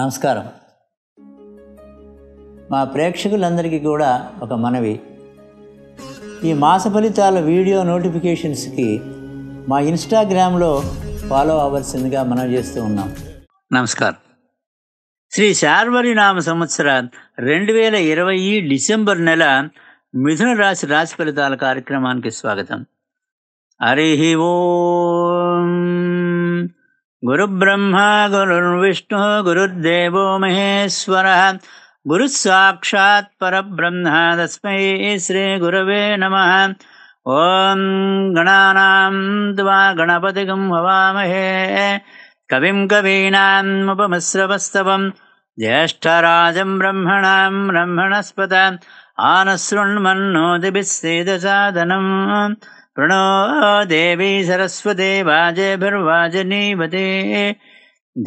నమస్కారం మా ప్రేక్షకులందరికీ కూడా ఒక మనవి ఈ మాస ఫలితాల వీడియో నోటిఫికేషన్స్కి మా ఇన్స్టాగ్రామ్లో ఫాలో అవ్వాల్సిందిగా మనం చేస్తూ ఉన్నాం నమస్కారం శ్రీ శార్వరి నామ సంవత్సరం రెండు వేల ఇరవై డిసెంబర్ నెల మిథున రాశి రాశి ఫలితాల కార్యక్రమానికి స్వాగతం హరి ఓం गुरुब्रह्मा गुरुर्विष्णु गुरुर्देवो महेश्वरः गुरुः परब्रह्म तस्मै श्रीगुरवे नमः ॐ गणानां द्वा गणपतिगं भवामहे कविं कवीनामुपमश्रवस्तवम् ज्येष्ठराजं ब्रह्मणाम् ब्रह्मणस्पत आनशृण्मन्नोति बिस्सीदसाधनम् ప్రణోదేవి देवी सरस्वते वाजेभिर्वाजनीवते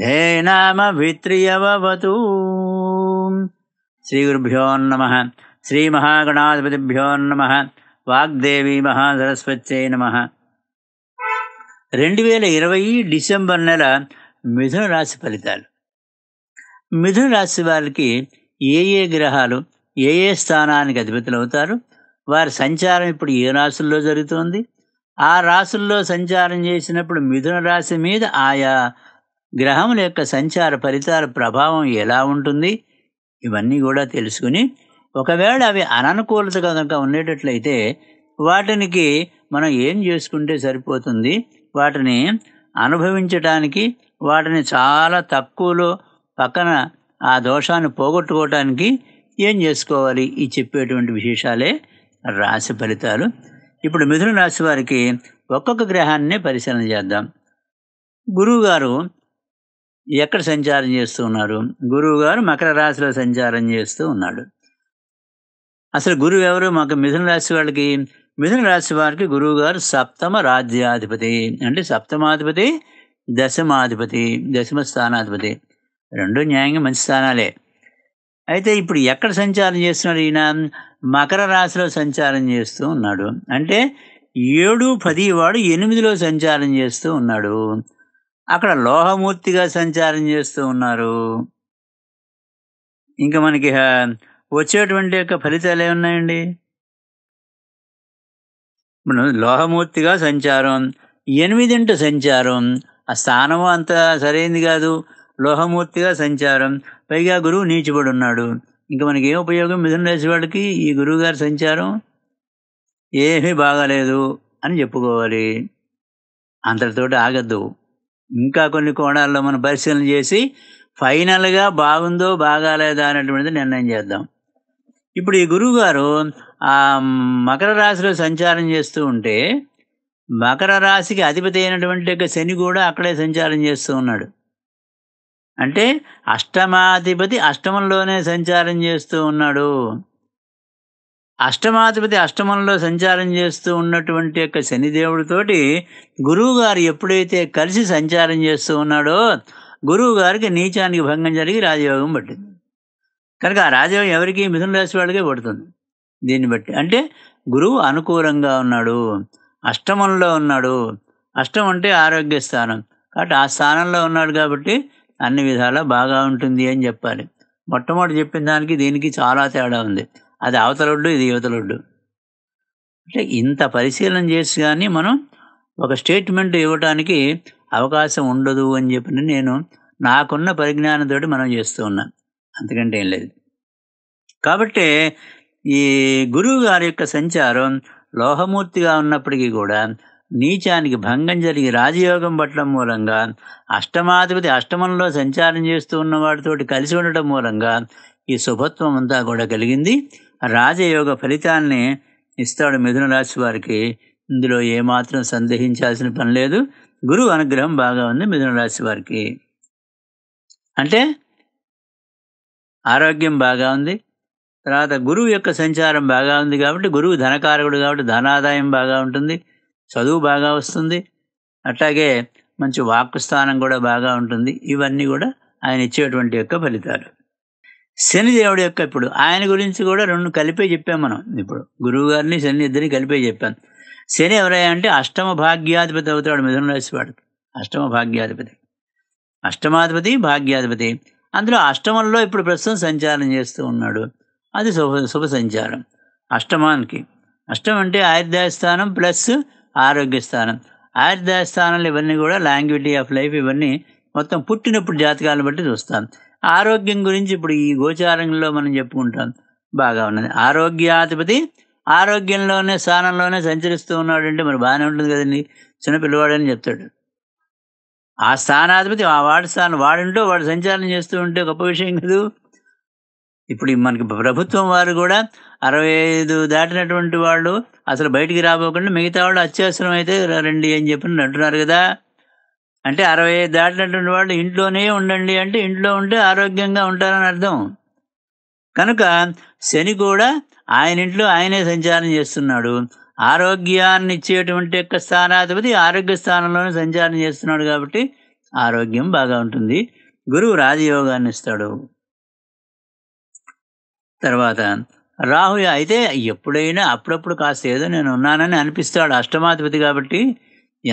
ध्येनामभित्रियवतु श्रीगुरुभ्यो శ్రీ శ్రీమహాగణాధిపతిభ్యో నమ వాగ్దేవి మహాసరస్వత్యై నమ రెండు వేల ఇరవై డిసెంబర్ నెల మిథున రాశి ఫలితాలు మిథున రాశి వాళ్ళకి ఏ ఏ గ్రహాలు ఏ ఏ స్థానానికి అధిపతులు అవుతారు వారి సంచారం ఇప్పుడు ఏ రాశుల్లో జరుగుతుంది ఆ రాశుల్లో సంచారం చేసినప్పుడు మిథున రాశి మీద ఆయా గ్రహముల యొక్క సంచార ఫలితాల ప్రభావం ఎలా ఉంటుంది ఇవన్నీ కూడా తెలుసుకుని ఒకవేళ అవి అననుకూలత కనుక ఉండేటట్లయితే వాటికి మనం ఏం చేసుకుంటే సరిపోతుంది వాటిని అనుభవించటానికి వాటిని చాలా తక్కువలో పక్కన ఆ దోషాన్ని పోగొట్టుకోవటానికి ఏం చేసుకోవాలి ఈ చెప్పేటువంటి విశేషాలే రాశి ఫలితాలు ఇప్పుడు మిథున రాశి వారికి ఒక్కొక్క గ్రహాన్నే పరిశీలన చేద్దాం గురువుగారు ఎక్కడ సంచారం చేస్తూ ఉన్నారు గురువుగారు మకర రాశిలో సంచారం చేస్తూ ఉన్నాడు అసలు గురువు ఎవరు మాకు మిథున రాశి వాళ్ళకి మిథున రాశి వారికి గురువుగారు సప్తమ రాజ్యాధిపతి అంటే సప్తమాధిపతి దశమాధిపతి దశమ స్థానాధిపతి రెండు న్యాయంగా మంచి స్థానాలే అయితే ఇప్పుడు ఎక్కడ సంచారం చేస్తున్నాడు ఈయన మకర రాశిలో సంచారం చేస్తూ ఉన్నాడు అంటే ఏడు పది వాడు ఎనిమిదిలో సంచారం చేస్తూ ఉన్నాడు అక్కడ లోహమూర్తిగా సంచారం చేస్తూ ఉన్నారు ఇంకా మనకి వచ్చేటువంటి యొక్క ఫలితాలు ఏమున్నాయండి లోహమూర్తిగా సంచారం ఎనిమిదింట సంచారం ఆ స్థానం అంత సరైనది కాదు లోహమూర్తిగా సంచారం పైగా గురువు నీచబడున్నాడు ఇంకా మనకి ఏం ఉపయోగం మిథున రాశి వాడికి ఈ గురువు గారి సంచారం ఏమీ బాగాలేదు అని చెప్పుకోవాలి అంతటితోటి ఆగద్దు ఇంకా కొన్ని కోణాల్లో మనం పరిశీలన చేసి ఫైనల్గా బాగుందో బాగాలేదా అనేటువంటిది నిర్ణయం చేద్దాం ఇప్పుడు ఈ గురువుగారు ఆ మకర రాశిలో సంచారం చేస్తూ ఉంటే మకర రాశికి అధిపతి అయినటువంటి శని కూడా అక్కడే సంచారం చేస్తూ ఉన్నాడు అంటే అష్టమాధిపతి అష్టమంలోనే సంచారం చేస్తూ ఉన్నాడు అష్టమాధిపతి అష్టమంలో సంచారం చేస్తూ ఉన్నటువంటి యొక్క శనిదేవుడితోటి గురువుగారు ఎప్పుడైతే కలిసి సంచారం చేస్తూ ఉన్నాడో గురువు గారికి నీచానికి భంగం జరిగి రాజయోగం పట్టింది కనుక ఆ రాజయోగం ఎవరికి మిథున రాశి వాళ్ళకే పడుతుంది దీన్ని బట్టి అంటే గురువు అనుకూలంగా ఉన్నాడు అష్టమంలో ఉన్నాడు అష్టం అంటే ఆరోగ్య స్థానం కాబట్టి ఆ స్థానంలో ఉన్నాడు కాబట్టి అన్ని విధాలా బాగా ఉంటుంది అని చెప్పాలి మొట్టమొదటి చెప్పిన దానికి దీనికి చాలా తేడా ఉంది అది అవతలొడ్డు ఇది యువతలొడ్డు అంటే ఇంత పరిశీలన చేసి కానీ మనం ఒక స్టేట్మెంట్ ఇవ్వటానికి అవకాశం ఉండదు అని చెప్పి నేను నాకున్న పరిజ్ఞానంతో మనం చేస్తూ ఉన్నాను అంతకంటే ఏం లేదు కాబట్టి ఈ గురువు గారి యొక్క సంచారం లోహమూర్తిగా ఉన్నప్పటికీ కూడా నీచానికి భంగం జరిగి రాజయోగం పట్టడం మూలంగా అష్టమాధిపతి అష్టమంలో సంచారం చేస్తూ ఉన్నవాడితోటి కలిసి ఉండటం మూలంగా ఈ శుభత్వం అంతా కూడా కలిగింది రాజయోగ ఫలితాన్ని ఇస్తాడు మిథున రాశి వారికి ఇందులో ఏమాత్రం సందేహించాల్సిన పని లేదు గురువు అనుగ్రహం బాగా ఉంది మిథున రాశి వారికి అంటే ఆరోగ్యం బాగా ఉంది తర్వాత గురువు యొక్క సంచారం బాగా ఉంది కాబట్టి గురువు ధనకారకుడు కాబట్టి ధనాదాయం బాగా ఉంటుంది చదువు బాగా వస్తుంది అట్లాగే మంచి వాక్ స్థానం కూడా బాగా ఉంటుంది ఇవన్నీ కూడా ఆయన ఇచ్చేటువంటి యొక్క ఫలితాలు శనిదేవుడు యొక్క ఇప్పుడు ఆయన గురించి కూడా రెండు కలిపే చెప్పాం మనం ఇప్పుడు గురువు గారిని శని ఇద్దరిని కలిపే చెప్పాం శని ఎవరయ్యా అంటే అష్టమ భాగ్యాధిపతి అవుతాడు మిథున రాశి వాడికి అష్టమ భాగ్యాధిపతి అష్టమాధిపతి భాగ్యాధిపతి అందులో అష్టమంలో ఇప్పుడు ప్రస్తుతం సంచారం చేస్తూ ఉన్నాడు అది శుభ శుభ సంచారం అష్టమానికి అష్టమంటే అంటే ఆయుర్దాయ స్థానం ప్లస్ ఆరోగ్య స్థానం ఆర్థిక స్థానాలు ఇవన్నీ కూడా లాంగ్విటీ ఆఫ్ లైఫ్ ఇవన్నీ మొత్తం పుట్టినప్పుడు జాతకాలను బట్టి చూస్తాం ఆరోగ్యం గురించి ఇప్పుడు ఈ గోచారంలో మనం చెప్పుకుంటాం బాగా ఉన్నది ఆరోగ్యాధిపతి ఆరోగ్యంలోనే స్థానంలోనే సంచరిస్తూ ఉన్నాడు అంటే మరి బాగానే ఉంటుంది కదండి చిన్న పిల్లవాడని చెప్తాడు ఆ స్థానాధిపతి ఆ వాడి స్థానం వాడుంటూ వాడు సంచారం చేస్తూ ఉంటే గొప్ప విషయం కదూ ఇప్పుడు మనకి ప్రభుత్వం వారు కూడా అరవై ఐదు దాటినటువంటి వాళ్ళు అసలు బయటికి రాబోకుండా మిగతా వాళ్ళు అత్యవసరం అయితే రండి అని చెప్పి అంటున్నారు కదా అంటే అరవై ఐదు దాటినటువంటి వాళ్ళు ఇంట్లోనే ఉండండి అంటే ఇంట్లో ఉంటే ఆరోగ్యంగా ఉంటారని అర్థం కనుక శని కూడా ఆయన ఇంట్లో ఆయనే సంచారం చేస్తున్నాడు ఆరోగ్యాన్ని ఇచ్చేటువంటి యొక్క స్థానాధిపతి ఆరోగ్య స్థానంలోనే సంచారం చేస్తున్నాడు కాబట్టి ఆరోగ్యం బాగా ఉంటుంది గురువు రాజయోగాన్ని ఇస్తాడు తర్వాత రాహు అయితే ఎప్పుడైనా అప్పుడప్పుడు కాస్త ఏదో నేను ఉన్నానని అనిపిస్తాడు అష్టమాధిపతి కాబట్టి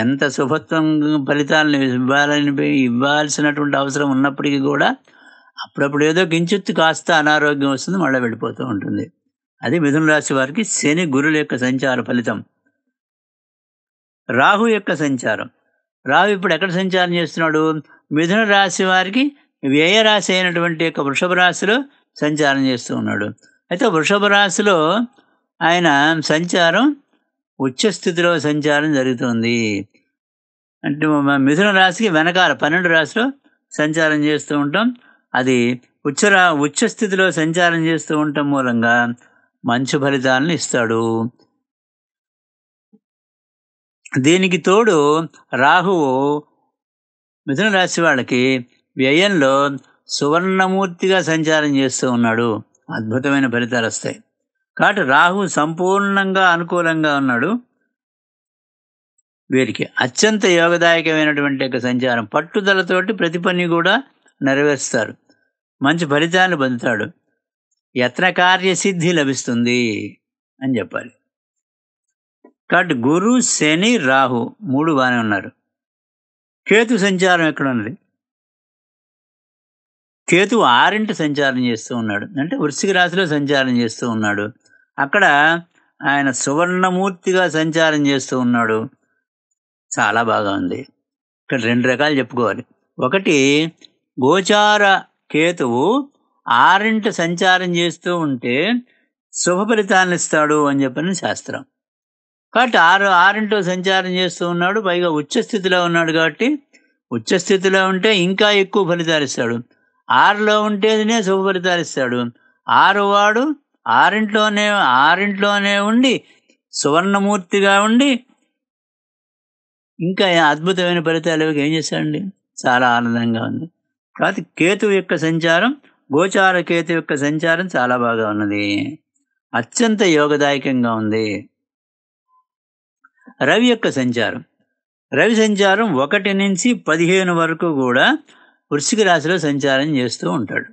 ఎంత శుభత్వం ఫలితాలను ఇవ్వాలని ఇవ్వాల్సినటువంటి అవసరం ఉన్నప్పటికీ కూడా అప్పుడప్పుడు ఏదో కించెత్తు కాస్త అనారోగ్యం వస్తుంది మళ్ళీ వెళ్ళిపోతూ ఉంటుంది అది మిథున రాశి వారికి శని గురుల యొక్క సంచార ఫలితం రాహు యొక్క సంచారం రాహు ఇప్పుడు ఎక్కడ సంచారం చేస్తున్నాడు మిథున రాశి వారికి వ్యయరాశి అయినటువంటి యొక్క వృషభ రాశిలో సంచారం చేస్తూ ఉన్నాడు అయితే వృషభ రాశిలో ఆయన సంచారం ఉచ్చస్థితిలో సంచారం జరుగుతుంది అంటే మిథున రాశికి వెనకాల పన్నెండు రాశిలో సంచారం చేస్తూ ఉంటాం అది ఉచ్చరా ఉచ్చస్థితిలో సంచారం చేస్తూ ఉండటం మూలంగా మంచి ఫలితాలను ఇస్తాడు దీనికి తోడు రాహువు మిథున రాశి వాళ్ళకి వ్యయంలో సువర్ణమూర్తిగా సంచారం చేస్తూ ఉన్నాడు అద్భుతమైన ఫలితాలు వస్తాయి కాబట్టి రాహు సంపూర్ణంగా అనుకూలంగా ఉన్నాడు వీరికి అత్యంత యోగదాయకమైనటువంటి యొక్క సంచారం పట్టుదలతోటి ప్రతి పని కూడా నెరవేరుస్తారు మంచి ఫలితాన్ని పొందుతాడు కార్యసిద్ధి లభిస్తుంది అని చెప్పాలి కాబట్టి గురు శని రాహు మూడు బాగానే ఉన్నారు కేతు సంచారం ఎక్కడ ఉన్నది కేతు ఆరింటి సంచారం చేస్తూ ఉన్నాడు అంటే వృశ్చిక రాశిలో సంచారం చేస్తూ ఉన్నాడు అక్కడ ఆయన సువర్ణమూర్తిగా సంచారం చేస్తూ ఉన్నాడు చాలా బాగా ఉంది ఇక్కడ రెండు రకాలు చెప్పుకోవాలి ఒకటి గోచార కేతువు ఆరింట సంచారం చేస్తూ ఉంటే శుభ ఫలితాన్ని ఇస్తాడు అని చెప్పని శాస్త్రం కాబట్టి ఆరు ఆరింట సంచారం చేస్తూ ఉన్నాడు పైగా ఉచ్చస్థితిలో ఉన్నాడు కాబట్టి ఉచ్చస్థితిలో ఉంటే ఇంకా ఎక్కువ ఫలితాలు ఇస్తాడు ఆరులో ఉంటేనే శుభ ఫలితాలు ఇస్తాడు ఆరు వాడు ఆరింట్లోనే ఆరింట్లోనే ఉండి సువర్ణమూర్తిగా ఉండి ఇంకా అద్భుతమైన ఫలితాలు ఏం చేశాడండి చాలా ఆనందంగా ఉంది కాబట్టి కేతు యొక్క సంచారం గోచార కేతు యొక్క సంచారం చాలా బాగా ఉన్నది అత్యంత యోగదాయకంగా ఉంది రవి యొక్క సంచారం రవి సంచారం ఒకటి నుంచి పదిహేను వరకు కూడా వృశ్చిక రాశిలో సంచారం చేస్తూ ఉంటాడు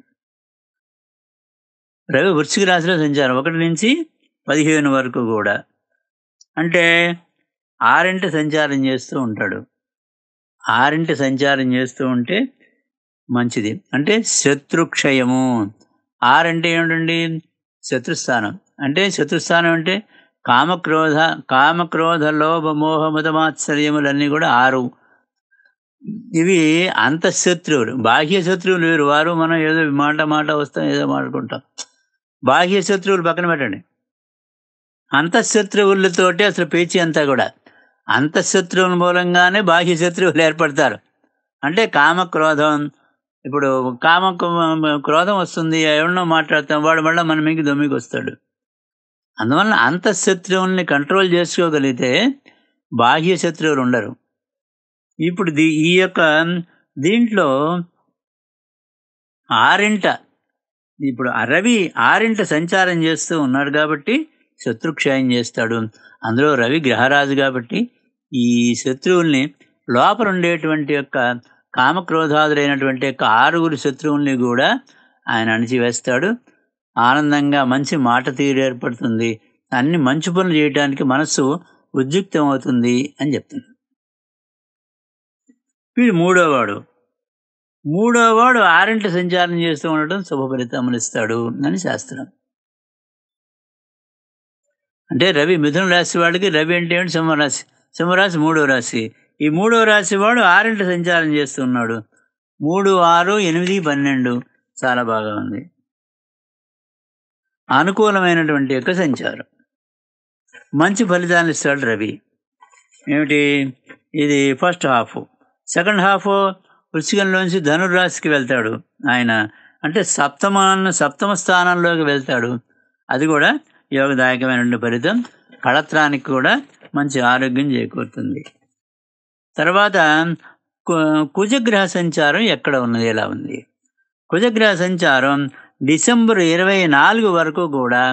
రవి వృశ్చిక రాశిలో సంచారం ఒకటి నుంచి పదిహేను వరకు కూడా అంటే ఆరింటి సంచారం చేస్తూ ఉంటాడు ఆరింటి సంచారం చేస్తూ ఉంటే మంచిది అంటే శత్రుక్షయము ఆరంటే ఏమిటండి శత్రుస్థానం అంటే శత్రుస్థానం అంటే కామక్రోధ కామక్రోధ లోభ మోహ మతమాత్సర్యములన్నీ కూడా ఆరు ఇవి అంత శత్రువులు బాహ్య శత్రువులు వీరు వారు మనం ఏదో మాట మాట వస్తాం ఏదో మాట్లాడుకుంటాం బాహ్య శత్రువులు పక్కన పెట్టండి అంతఃశత్రువులతోటి అసలు పేచి అంతా కూడా శత్రువుల మూలంగానే బాహ్య శత్రువులు ఏర్పడతారు అంటే కామ క్రోధం ఇప్పుడు కామ క్రోధం వస్తుంది ఎవరినో మాట్లాడతాం వాడు మళ్ళీ మన మీకు దొమ్మికి వస్తాడు అందువల్ల శత్రువుల్ని కంట్రోల్ చేసుకోగలిగితే బాహ్య శత్రువులు ఉండరు ఇప్పుడు దీ ఈ యొక్క దీంట్లో ఆరింట ఇప్పుడు రవి ఆరింట సంచారం చేస్తూ ఉన్నాడు కాబట్టి శత్రుక్షయం చేస్తాడు అందులో రవి గ్రహరాజు కాబట్టి ఈ శత్రువుల్ని లోపల ఉండేటువంటి యొక్క కామక్రోధాదులైనటువంటి యొక్క ఆరుగురు శత్రువుల్ని కూడా ఆయన అణిచివేస్తాడు ఆనందంగా మంచి మాట తీరు ఏర్పడుతుంది అన్ని మంచి పనులు చేయడానికి మనస్సు ఉద్యుక్తం అవుతుంది అని చెప్తుంది వీడు మూడోవాడు మూడోవాడు ఆరింటి సంచారం చేస్తూ ఉండటం శుభ ఫలితములిస్తాడు అని శాస్త్రం అంటే రవి మిథున రాశి వాడికి రవి అంటే ఏంటి సింహరాశి సింహరాశి మూడో రాశి ఈ మూడో రాశి వాడు ఆరింటి సంచారం చేస్తున్నాడు మూడు ఆరు ఎనిమిది పన్నెండు చాలా బాగా ఉంది అనుకూలమైనటువంటి యొక్క సంచారం మంచి ఫలితాలు ఇస్తాడు రవి ఏమిటి ఇది ఫస్ట్ హాఫ్ సెకండ్ హాఫ్ వృశ్చికంలోంచి ధనుర్రాశికి వెళ్తాడు ఆయన అంటే సప్తమ సప్తమ స్థానంలోకి వెళ్తాడు అది కూడా యోగదాయకమైన ఫలితం కళత్రానికి కూడా మంచి ఆరోగ్యం చేకూరుతుంది తర్వాత కుజగ్రహ సంచారం ఎక్కడ ఉన్నది ఎలా ఉంది కుజగ్రహ సంచారం డిసెంబర్ ఇరవై నాలుగు వరకు కూడా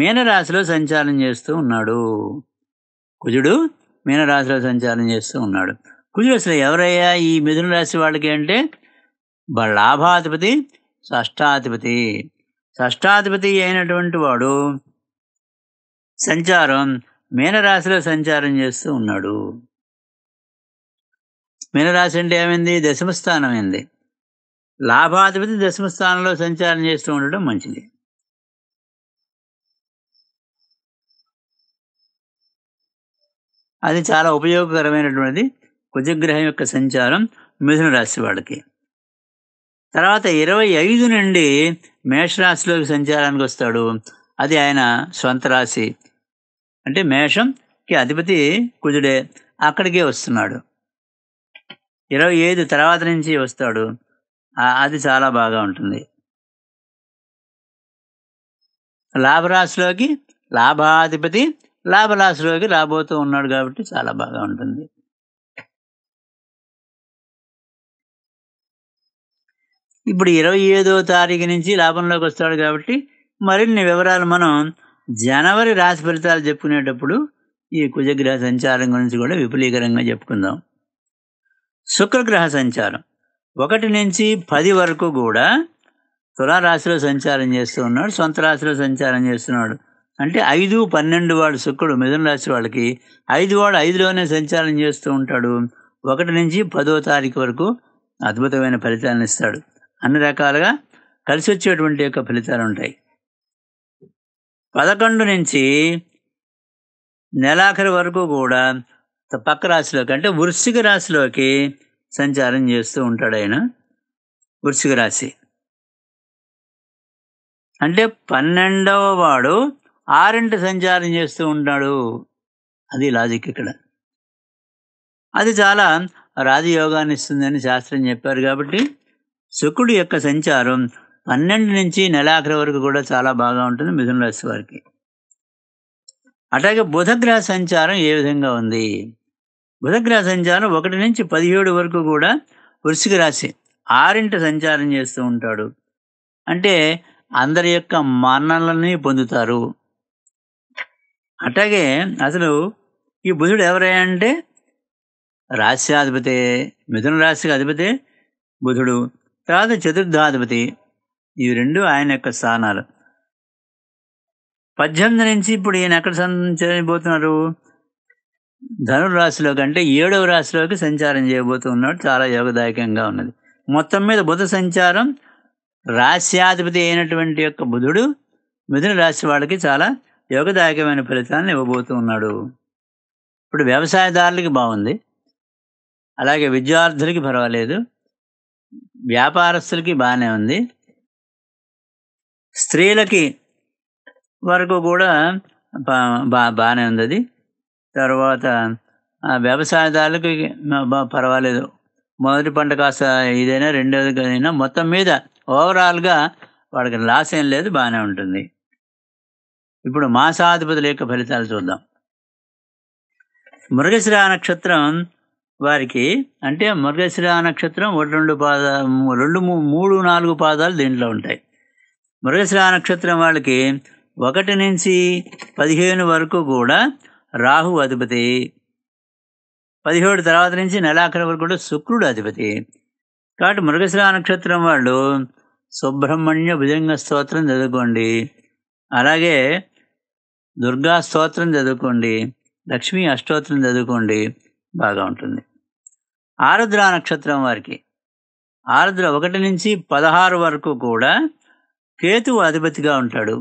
మీనరాశిలో సంచారం చేస్తూ ఉన్నాడు కుజుడు మీనరాశిలో సంచారం చేస్తూ ఉన్నాడు కుజుడు అసలు ఎవరయ్యా ఈ మిథున రాశి వాళ్ళకి అంటే లాభాధిపతి షష్టాధిపతి షష్టాధిపతి అయినటువంటి వాడు సంచారం మీనరాశిలో సంచారం చేస్తూ ఉన్నాడు మీనరాశి అంటే ఏమైంది దశమస్థానం అయింది లాభాధిపతి దశమస్థానంలో సంచారం చేస్తూ ఉండడం మంచిది అది చాలా ఉపయోగకరమైనటువంటిది కుజగ్రహం యొక్క సంచారం మిథున రాశి వాళ్ళకి తర్వాత ఇరవై ఐదు నుండి మేషరాశిలోకి సంచారానికి వస్తాడు అది ఆయన స్వంత రాశి అంటే మేషంకి అధిపతి కుజుడే అక్కడికే వస్తున్నాడు ఇరవై ఐదు తర్వాత నుంచి వస్తాడు అది చాలా బాగా ఉంటుంది లాభరాశిలోకి లాభాధిపతి లాభరాశిలోకి రాబోతూ ఉన్నాడు కాబట్టి చాలా బాగా ఉంటుంది ఇప్పుడు ఇరవై ఐదో తారీఖు నుంచి లాభంలోకి వస్తాడు కాబట్టి మరిన్ని వివరాలు మనం జనవరి రాశి ఫలితాలు చెప్పుకునేటప్పుడు ఈ కుజగ్రహ సంచారం గురించి కూడా విపులీకరంగా చెప్పుకుందాం శుక్రగ్రహ సంచారం ఒకటి నుంచి పది వరకు కూడా తులారాశిలో సంచారం చేస్తూ ఉన్నాడు సొంత రాశిలో సంచారం చేస్తున్నాడు అంటే ఐదు పన్నెండు వాడు శుక్రుడు మిథున రాశి వాళ్ళకి ఐదు వాడు ఐదులోనే సంచారం చేస్తూ ఉంటాడు ఒకటి నుంచి పదో తారీఖు వరకు అద్భుతమైన ఫలితాలను ఇస్తాడు అన్ని రకాలుగా కలిసి వచ్చేటువంటి యొక్క ఫలితాలు ఉంటాయి పదకొండు నుంచి నెలాఖరి వరకు కూడా పక్క రాశిలోకి అంటే వృశ్చిక రాశిలోకి సంచారం చేస్తూ ఉంటాడు ఆయన వృశ్చిక రాశి అంటే పన్నెండవ వాడు ఆరింటి సంచారం చేస్తూ ఉంటాడు అది లాజిక్ ఇక్కడ అది చాలా రాజయోగాన్ని ఇస్తుందని శాస్త్రం చెప్పారు కాబట్టి శుక్రుడి యొక్క సంచారం పన్నెండు నుంచి నెలాఖరి వరకు కూడా చాలా బాగా ఉంటుంది మిథున రాశి వారికి అట్లాగే బుధగ్రహ సంచారం ఏ విధంగా ఉంది బుధగ్రహ సంచారం ఒకటి నుంచి పదిహేడు వరకు కూడా వృషిక రాశి ఆరింట సంచారం చేస్తూ ఉంటాడు అంటే అందరి యొక్క మరణాలని పొందుతారు అట్లాగే అసలు ఈ బుధుడు ఎవరంటే రాశ్యాధిపతే మిథున రాశికి అధిపతే బుధుడు తర్వాత చతుర్థాధిపతి ఇవి రెండు ఆయన యొక్క స్థానాలు పద్దెనిమిది నుంచి ఇప్పుడు ఈయన ఎక్కడ సంచరించబోతున్నారు రాశిలో కంటే ఏడవ రాశిలోకి సంచారం చేయబోతున్నాడు చాలా యోగదాయకంగా ఉన్నది మొత్తం మీద బుధ సంచారం రాశ్యాధిపతి అయినటువంటి యొక్క బుధుడు మిథున రాశి వాళ్ళకి చాలా యోగదాయకమైన ఫలితాలను ఇవ్వబోతూ ఉన్నాడు ఇప్పుడు వ్యవసాయదారులకి బాగుంది అలాగే విద్యార్థులకి పర్వాలేదు వ్యాపారస్తులకి బాగానే ఉంది స్త్రీలకి వరకు కూడా బా బాగానే ఉంది అది తర్వాత వ్యవసాయదారులకి పర్వాలేదు మొదటి పంట కాస్త ఇదైనా రెండోది అయినా మొత్తం మీద ఓవరాల్గా వాడికి లాస్ ఏం లేదు బాగానే ఉంటుంది ఇప్పుడు మాసాధిపతుల యొక్క ఫలితాలు చూద్దాం మృగశిరా నక్షత్రం వారికి అంటే మృగశిర నక్షత్రం ఒకటి రెండు పాద రెండు మూడు నాలుగు పాదాలు దీంట్లో ఉంటాయి మృగశిర నక్షత్రం వాళ్ళకి ఒకటి నుంచి పదిహేను వరకు కూడా రాహు అధిపతి పదిహేడు తర్వాత నుంచి నెలాఖరి వరకు కూడా శుక్రుడు అధిపతి కాబట్టి మృగశిర నక్షత్రం వాళ్ళు సుబ్రహ్మణ్య భుజంగ స్తోత్రం చదువుకోండి అలాగే దుర్గా స్తోత్రం చదువుకోండి లక్ష్మీ అష్టోత్రం చదువుకోండి బాగా ఉంటుంది ఆరుద్ర నక్షత్రం వారికి ఆరుద్ర ఒకటి నుంచి పదహారు వరకు కూడా కేతువు అధిపతిగా ఉంటాడు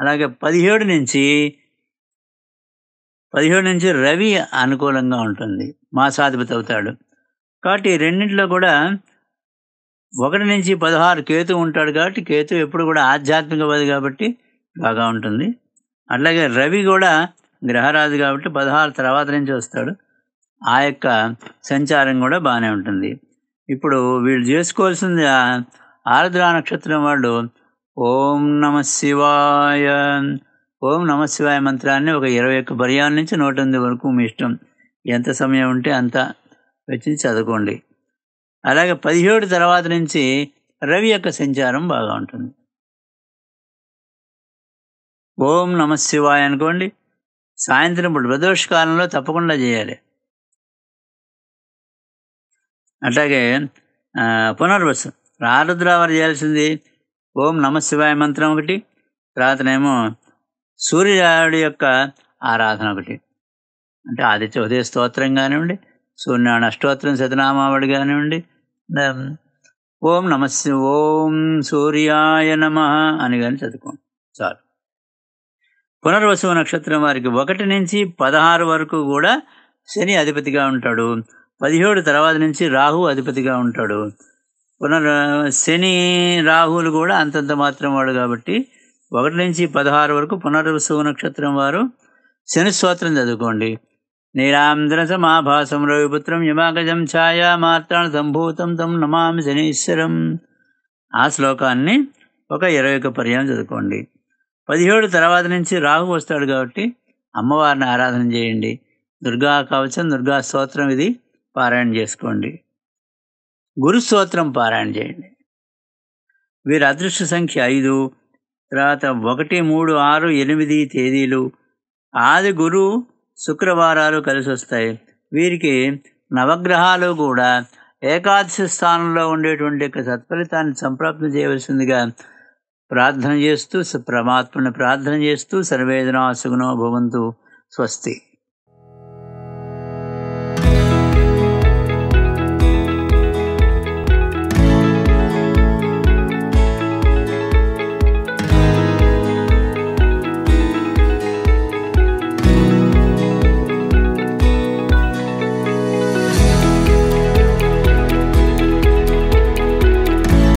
అలాగే పదిహేడు నుంచి పదిహేడు నుంచి రవి అనుకూలంగా ఉంటుంది మాసాధిపతి అవుతాడు కాబట్టి రెండింటిలో కూడా ఒకటి నుంచి పదహారు కేతు ఉంటాడు కాబట్టి కేతు ఎప్పుడు కూడా ఆధ్యాత్మికవాది కాబట్టి బాగా ఉంటుంది అట్లాగే రవి కూడా గ్రహరాజు కాబట్టి పదహారు తర్వాత నుంచి వస్తాడు ఆ యొక్క సంచారం కూడా బాగానే ఉంటుంది ఇప్పుడు వీళ్ళు చేసుకోవాల్సింది ఆరుద్ర నక్షత్రం వాళ్ళు ఓం నమ శివాయ ఓం నమ శివాయ మంత్రాన్ని ఒక ఇరవై ఒక్క పర్యాల నుంచి నూట ఎనిమిది వరకు మీ ఇష్టం ఎంత సమయం ఉంటే అంత వచ్చి చదువుకోండి అలాగే పదిహేడు తర్వాత నుంచి రవి యొక్క సంచారం బాగా ఉంటుంది ఓం నమ శివాయ అనుకోండి సాయంత్రం ఇప్పుడు కాలంలో తప్పకుండా చేయాలి అట్లాగే పునర్వసు ఆరుద్రావారు చేయాల్సింది ఓం నమశివాయ శివాయ మంత్రం ఒకటి తర్వాతనేమో సూర్యుడు యొక్క ఆరాధన ఒకటి అంటే ఆదిత్య ఉదయ స్తోత్రం కానివ్వండి సూర్యనారాయణ అష్టోత్రం శతనామావళి కానివ్వండి ఓం నమ ఓం సూర్యాయ నమ అని కానీ చదువుకోండి చాలు పునర్వసు నక్షత్రం వారికి ఒకటి నుంచి పదహారు వరకు కూడా శని అధిపతిగా ఉంటాడు పదిహేడు తర్వాత నుంచి రాహు అధిపతిగా ఉంటాడు పునర్ శని రాహువులు కూడా అంతంత మాత్రం వాడు కాబట్టి ఒకటి నుంచి పదహారు వరకు పునర్వసు నక్షత్రం వారు శని స్తోత్రం చదువుకోండి నీలాంధ్ర సమాభాసం రవిపుత్రం యమాగజం ఛాయా మాత్రాన సంభూతం తం నమామి శనీశ్వరం ఆ శ్లోకాన్ని ఒక ఇరవై ఒక పర్యాయం చదువుకోండి పదిహేడు తర్వాత నుంచి రాహు వస్తాడు కాబట్టి అమ్మవారిని ఆరాధన చేయండి దుర్గా కవచం దుర్గా స్తోత్రం ఇది పారాయణ చేసుకోండి గురు స్తోత్రం పారాయణ చేయండి వీరి అదృష్ట సంఖ్య ఐదు తర్వాత ఒకటి మూడు ఆరు ఎనిమిది తేదీలు ఆది గురు శుక్రవారాలు కలిసి వస్తాయి వీరికి నవగ్రహాలు కూడా ఏకాదశి స్థానంలో ఉండేటువంటి సత్ఫలితాన్ని సంప్రాప్తి చేయవలసిందిగా ప్రార్థన చేస్తూ ప్రమాత్మని ప్రార్థన చేస్తూ సర్వేదనా సుగుణో భవంతు స్వస్తి